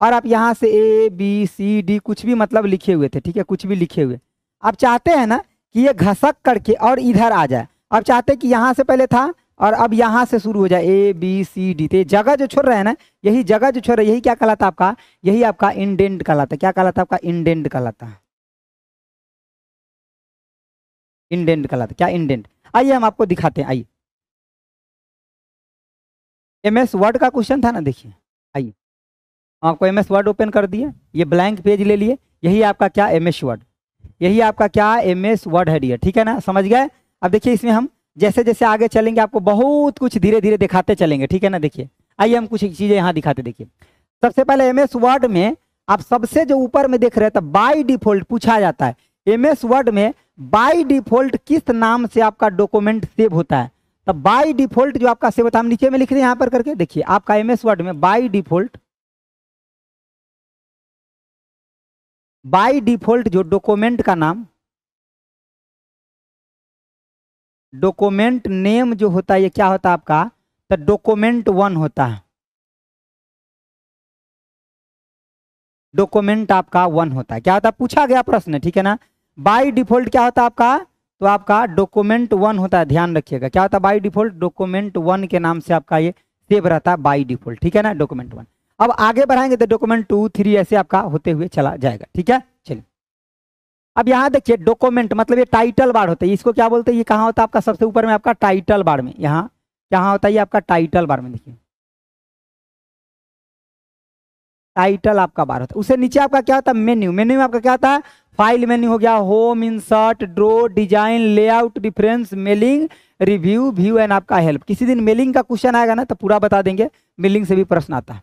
और आप यहाँ से ए बी सी डी कुछ भी मतलब लिखे हुए थे ठीक है कुछ भी लिखे हुए आप चाहते हैं ना कि ये घसक करके और इधर आ जाए आप चाहते कि यहाँ से पहले था और अब यहाँ से शुरू हो जाए ए बी सी डी तो जगह जो छोड़ रहे हैं ना यही जगह जो छोड़ रहे यही क्या कहलाता आपका यही आपका इंडेंट कहलाता क्या कहलाता आपका इंडेंट कहलाता इंडेंट कहलाता क्या इंडेंट आइए हम आपको दिखाते हैं आइए एम एस वर्ड का क्वेश्चन था ना देखिए आइए आपको एम एस वर्ड ओपन कर दिए ये ब्लैंक पेज ले लिए यही आपका क्या एम एस वर्ड यही आपका क्या एम एस वर्ड है डियर ठीक है ना समझ गए अब देखिए इसमें हम जैसे जैसे आगे चलेंगे आपको बहुत कुछ धीरे धीरे दिखाते चलेंगे ठीक है ना देखिए आइए हम कुछ चीज़ें यहाँ दिखाते देखिए सबसे पहले एम एस वर्ड में आप सबसे जो ऊपर में देख रहे हैं तो बाई डिफॉल्ट पूछा जाता है एम एस वर्ड में बाई डिफॉल्ट किस नाम से आपका डॉक्यूमेंट सेव होता है तो बाई डिफॉल्ट जो आपका सेव होता है हम नीचे में लिख रहे हैं यहाँ पर करके देखिए आपका एम एस वर्ड में बाई डिफॉल्ट बाई डिफॉल्ट जो डॉक्यूमेंट का नाम डॉक्यूमेंट नेम जो होता है ये क्या होता है आपका तो डॉक्यूमेंट वन होता है डॉक्यूमेंट आपका वन होता है क्या होता है पूछा गया प्रश्न ठीक है ना बाय डिफॉल्ट क्या होता है आपका तो आपका डॉक्यूमेंट वन होता है ध्यान रखिएगा क्या होता है बाई डिफॉल्ट डॉक्यूमेंट वन के नाम से आपका ये सेव रहता है बाई डिफॉल्ट ठीक है ना डॉक्यूमेंट वन अब आगे बढ़ाएंगे तो डॉक्यूमेंट टू थ्री ऐसे आपका होते हुए चला जाएगा ठीक है अब यहाँ देखिए डॉक्यूमेंट मतलब ये टाइटल बार होता है इसको क्या बोलते हैं ये कहाँ होता है आपका सबसे ऊपर में आपका टाइटल बार में यहाँ कहाँ होता है ये आपका टाइटल बार में देखिए टाइटल आपका बार होता है उससे नीचे आपका क्या होता है मेन्यू मेन्यू में आपका क्या होता है फाइल मेन्यू हो गया home insert draw design layout difference mailing review view and आपका हेल्प किसी दिन मेलिंग का क्वेश्चन आएगा ना तो पूरा बता देंगे मेलिंग से भी प्रश्न आता है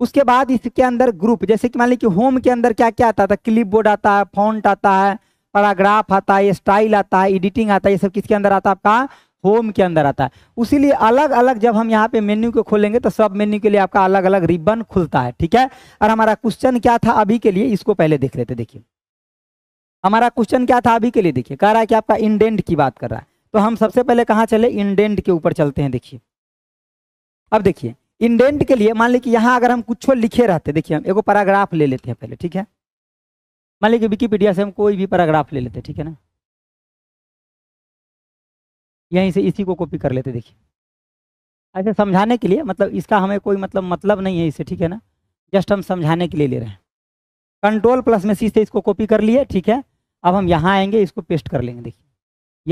उसके बाद इसके अंदर ग्रुप जैसे कि मान लीजिए कि होम के अंदर क्या क्या आता था बोर्ड आता है फॉन्ट तो आता है पैराग्राफ आता है स्टाइल आता है एडिटिंग आता है ये सब किसके अंदर आता है आपका होम के अंदर आता है उसीलिए अलग अलग जब हम यहाँ पे मेन्यू को खोलेंगे तो सब मेन्यू के लिए आपका अलग अलग रिबन खुलता है ठीक है और हमारा क्वेश्चन क्या था अभी के लिए इसको पहले देख लेते देखिए हमारा क्वेश्चन क्या था अभी के लिए देखिए कह रहा है कि आपका इंडेंट की बात कर रहा है तो हम सबसे पहले कहाँ चले इंडेंट के ऊपर चलते हैं देखिए अब देखिए इंडेंट के लिए मान ली कि यहाँ अगर हम कुछ लिखे रहते देखिए हम एगो पैराग्राफ ले लेते हैं पहले ठीक है मान लीजिए विकीपीडिया से हम कोई भी पैराग्राफ ले लेते हैं ठीक है ना यहीं से इसी को कॉपी कर लेते देखिए ऐसे समझाने के लिए मतलब इसका हमें कोई मतलब मतलब नहीं है इसे ठीक है ना जस्ट हम समझाने के लिए ले रहे हैं कंट्रोल प्लस में सी से इसको कॉपी कर लिए ठीक है अब हम यहाँ आएंगे इसको पेस्ट कर लेंगे देखिए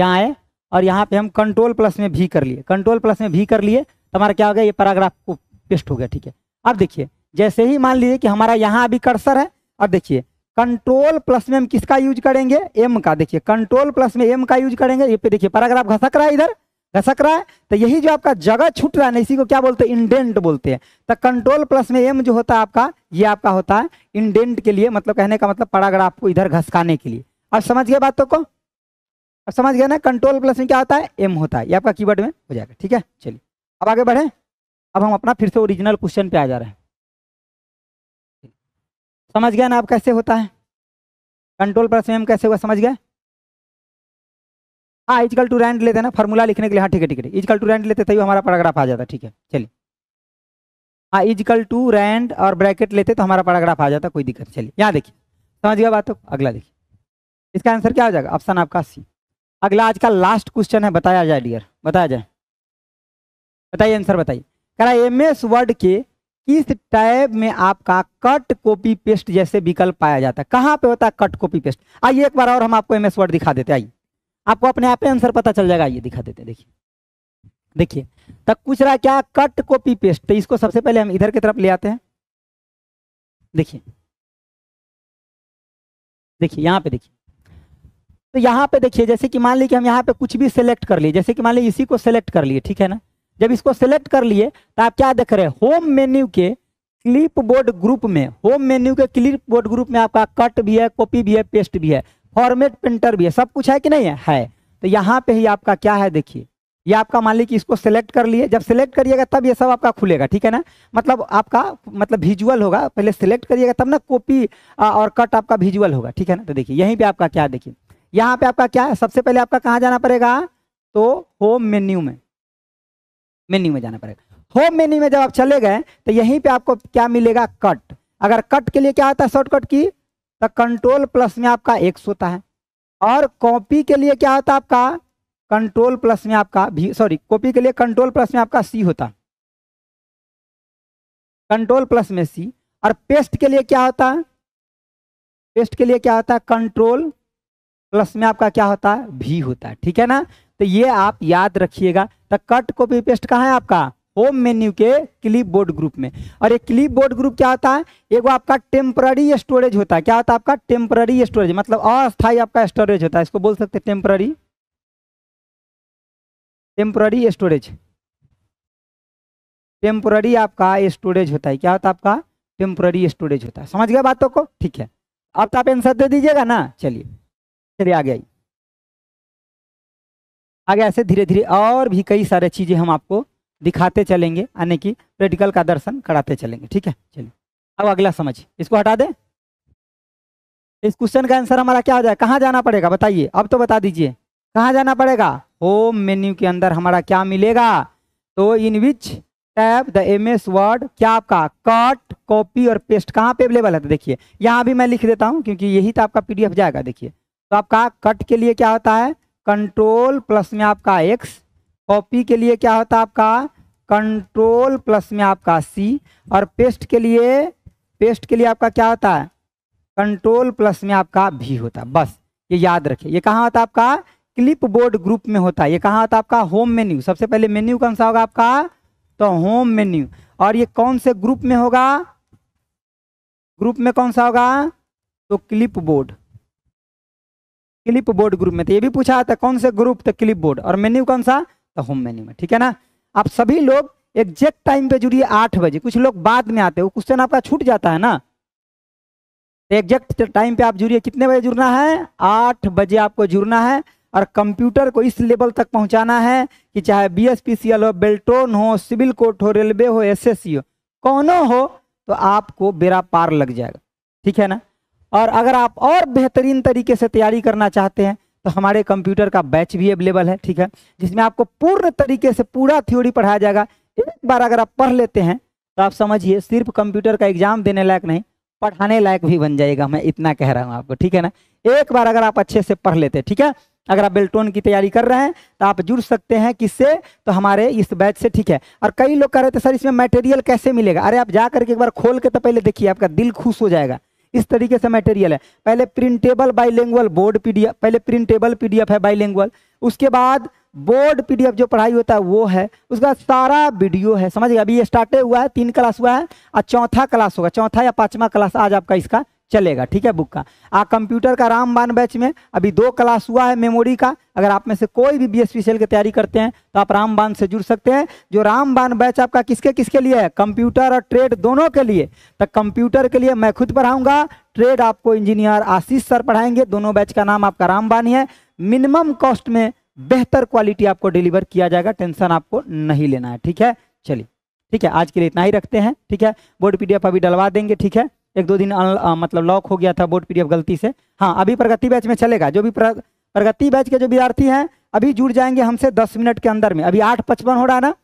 यहाँ आए और यहाँ पे हम कंट्रोल प्लस में भी कर लिए कंट्रोल प्लस में भी कर लिए हमारा क्या हो गया ये पैराग्राफ को पेस्ट हो गया ठीक है अब देखिए जैसे ही मान लीजिए कि हमारा यहाँ अभी कर्सर है और देखिए कंट्रोल प्लस में हम किसका यूज करेंगे एम का देखिए कंट्रोल प्लस में एम का यूज करेंगे ये पे देखिए पैराग्राफ घसक रहा है इधर घसक रहा है तो यही जो आपका जगह छूट रहा है ना इसी को क्या बोलते हैं इंडेंट बोलते हैं तो कंट्रोल प्लस में एम जो होता है आपका ये आपका होता है इंडेंट के लिए मतलब कहने का मतलब पैराग्राफ को इधर घसकाने के लिए अब समझ गया बातों को अब समझ गया ना कंट्रोल प्लस में क्या होता है एम होता है ये आपका की में हो जाएगा ठीक है चलिए अब आगे बढ़ें अब हम अपना फिर से ओरिजिनल क्वेश्चन पे आ जा रहे हैं समझ गया ना आप कैसे होता है कंट्रोल पर स्वयं कैसे हुआ समझ गया हाँ इजकल टू रैंड लेते ना फॉर्मूला लिखने के लिए हाँ ठीक है ठीक है इजकल टू रैंड लेते तभी हमारा पैराग्राफ आ जाता ठीक है चलिए हाँ इजकल टू रैंड और ब्रैकेट लेते तो हमारा पैराग्राफ आ जाता कोई दिक्कत चलिए यहाँ देखिए समझ गया बात तो अगला देखिए इसका आंसर क्या हो जाएगा ऑप्शन आपका सी अगला आज का लास्ट क्वेश्चन है बताया जाए डियर बताया जाए बताइए आंसर बताइए करा एम एस वर्ड के किस टाइप में आपका कट कॉपी पेस्ट जैसे विकल्प पाया जाता है कहाँ पे होता है कट कॉपी पेस्ट आइए एक बार और हम आपको एम एस वर्ड दिखा देते आइए आपको अपने आप ही आंसर पता चल जाएगा आइए दिखा देते देखिए देखिए तब कुछ रहा क्या कट कॉपी पेस्ट तो इसको सबसे पहले हम इधर की तरफ ले आते हैं देखिए देखिए यहाँ पे देखिए तो यहाँ पे देखिए जैसे कि मान लीजिए हम यहाँ पे कुछ भी सिलेक्ट कर लिए जैसे कि मान लीजिए इसी को सिलेक्ट कर लिए ठीक है ना जब इसको सिलेक्ट कर लिए तो आप क्या देख रहे हैं होम मेन्यू के क्लिप बोर्ड ग्रुप में होम मेन्यू के क्लिप बोर्ड ग्रुप में आपका कट भी है कॉपी भी है पेस्ट भी है फॉर्मेट प्रिंटर भी है सब कुछ है कि नहीं है है तो यहाँ पे ही आपका क्या है देखिए ये आपका मान लीजिए कि इसको सेलेक्ट कर लिए जब सेलेक्ट करिएगा तब ये सब आपका खुलेगा ठीक है ना मतलब आपका मतलब विजुअल होगा पहले सेलेक्ट करिएगा तब ना कॉपी और कट आपका विजुअल होगा ठीक है ना तो देखिए यहीं पे आपका क्या देखिए यहाँ पे आपका क्या है सबसे पहले आपका कहाँ जाना पड़ेगा तो होम मेन्यू में मेन्यू में जाना पड़ेगा होम मेन्यू में जब आप चले गए तो यहीं पे आपको क्या मिलेगा कट अगर कट के लिए क्या होता है शॉर्टकट की तो कंट्रोल प्लस में आपका एक्स होता है और कॉपी के लिए क्या होता है आपका कंट्रोल प्लस में आपका भी सॉरी कॉपी के लिए कंट्रोल प्लस में आपका सी होता है कंट्रोल प्लस में सी और पेस्ट के लिए क्या होता है पेस्ट के लिए क्या होता है कंट्रोल प्लस में आपका क्या होता है भी होता है ठीक है ना तो ये आप याद रखिएगा तो कट कॉपी पेस्ट कहाँ है आपका होम मेन्यू के क्लिप बोर्ड ग्रुप में और ये क्लिप बोर्ड ग्रुप क्या होता है एक वो आपका टेम्पररी स्टोरेज होता है क्या होता है आपका टेम्पररी स्टोरेज मतलब अस्थायी आपका स्टोरेज होता है इसको बोल सकते हैं टेम्पररी टेम्पररी स्टोरेज टेम्पररी आपका स्टोरेज होता है क्या होता है आपका टेम्पररी स्टोरेज होता है समझ गया बातों को ठीक है अब तो आप आंसर दे दीजिएगा ना चलिए चलिए आगे आइए आगे ऐसे धीरे धीरे और भी कई सारे चीज़ें हम आपको दिखाते चलेंगे यानी कि प्रैक्टिकल का दर्शन कराते चलेंगे ठीक है चलिए अब अगला समझ इसको हटा दें इस क्वेश्चन का आंसर हमारा क्या हो जाए कहाँ जाना पड़ेगा बताइए अब तो बता दीजिए कहाँ जाना पड़ेगा होम मेन्यू के अंदर हमारा क्या मिलेगा तो in which tab the M S word क्या आपका कट कॉपी और पेस्ट कहाँ पे अवेलेबल है तो देखिए यहाँ भी मैं लिख देता हूँ क्योंकि यही तो आपका पीडीएफ जाएगा देखिए तो आपका कट के लिए क्या होता है कंट्रोल प्लस में आपका एक्स कॉपी के लिए क्या होता है आपका कंट्रोल प्लस में आपका सी और पेस्ट के लिए पेस्ट के लिए आपका क्या होता है कंट्रोल प्लस में आपका भी होता है बस ये याद रखिए ये कहाँ होता है आपका क्लिप बोर्ड ग्रुप में होता है ये कहाँ होता है आपका होम मेन्यू सबसे पहले मेन्यू कौन सा होगा आपका तो होम मेन्यू और ये कौन से ग्रुप में होगा ग्रुप में कौन सा होगा तो clipboard clipboard group में तो ये भी पूछा था कौन से ग्रुप तो क्लिप बोर्ड और मेन्यू कौन सा तो होम मेन्यू में ठीक है ना आप सभी लोग एग्जैक्ट टाइम पे जुड़िए आठ बजे कुछ लोग बाद में आते वो क्वेश्चन आपका छूट जाता है ना एग्जैक्ट टाइम पे आप जुड़िए कितने बजे जुड़ना है आठ बजे आपको जुड़ना है और कंप्यूटर को इस लेवल तक पहुंचाना है कि चाहे B S P C L हो बेल्टोन हो सिविल कोर्ट हो रेलवे हो एस एस सी हो कौनो हो तो आपको बेरा पार लग जाएगा ठीक है ना और अगर आप और बेहतरीन तरीके से तैयारी करना चाहते हैं तो हमारे कंप्यूटर का बैच भी अवेलेबल है ठीक है जिसमें आपको पूर्ण तरीके से पूरा थ्योरी पढ़ाया जाएगा एक बार अगर आप पढ़ लेते हैं तो आप समझिए सिर्फ कंप्यूटर का एग्जाम देने लायक नहीं पढ़ाने लायक भी बन जाएगा मैं इतना कह रहा हूँ आपको ठीक है ना एक बार अगर आप अच्छे से पढ़ लेते हैं ठीक है अगर आप बेल्टोन की तैयारी कर रहे हैं तो आप जुड़ सकते हैं किससे तो हमारे इस बैच से ठीक है और कई लोग कह रहे थे सर इसमें मटेरियल कैसे मिलेगा अरे आप जा करके एक बार खोल के तो पहले देखिए आपका दिल खुश हो जाएगा इस तरीके से मटेरियल है पहले प्रिंटेबल बाईलैंग्वल बोर्ड पीडीएफ पहले प्रिंटेबल पीडीएफ है बाईलैंग्वल उसके बाद बोर्ड पीडीएफ जो पढ़ाई होता है वो है उसका सारा वीडियो है समझ अभी ये स्टार्टे हुआ है तीन क्लास हुआ है और चौथा क्लास होगा चौथा या पाँचवा क्लास आज आपका इसका चलेगा ठीक है बुक का आ कंप्यूटर का रामबान बैच में अभी दो क्लास हुआ है मेमोरी का अगर आप में से कोई भी बी सेल की तैयारी करते हैं तो आप रामबान से जुड़ सकते हैं जो रामबान बैच आपका किसके किसके लिए है कंप्यूटर और ट्रेड दोनों के लिए तो कंप्यूटर के लिए मैं खुद पढ़ाऊंगा ट्रेड आपको इंजीनियर आशीष सर पढ़ाएंगे दोनों बैच का नाम आपका रामबान है मिनिमम कॉस्ट में बेहतर क्वालिटी आपको डिलीवर किया जाएगा टेंशन आपको नहीं लेना है ठीक है चलिए ठीक है आज के लिए इतना ही रखते हैं ठीक है बोर्ड पीडीएफ अभी डलवा देंगे ठीक है एक दो दिन आ, मतलब लॉक हो गया था बोर्ड पीडीएफ गलती से हाँ अभी प्रगति बैच में चलेगा जो भी प्रगति बैच के जो विद्यार्थी हैं अभी जुड़ जाएंगे हमसे दस मिनट के अंदर में अभी आठ पचपन हो रहा है ना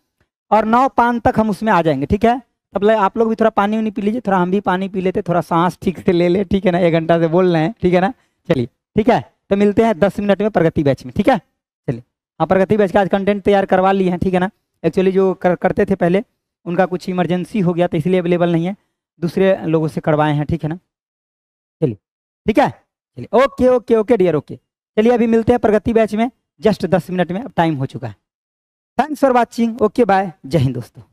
और नौ पाँच तक हम उसमें आ जाएंगे ठीक है तब आप लोग भी थोड़ा पानी उनी पी लीजिए थोड़ा हम भी पानी पी लेते थोड़ा सांस ठीक से ले ले ठीक है ना एक घंटा से बोल रहे हैं ठीक है ना चलिए ठीक है तो मिलते हैं दस मिनट में प्रगति बैच में ठीक है चलिए हाँ प्रगति बैच का आज कंटेंट तैयार करवा लिए हैं ठीक है ना एक्चुअली जो कर, करते थे पहले उनका कुछ इमरजेंसी हो गया तो इसलिए अवेलेबल नहीं है दूसरे लोगों से करवाए हैं ठीक है ना चलिए ठीक है चलिए okay okay okay dear okay चलिए अभी मिलते हैं प्रगति बैच में जस्ट दस मिनट में अब टाइम हो चुका है thanks for watching okay bye जय हिंद दोस्तों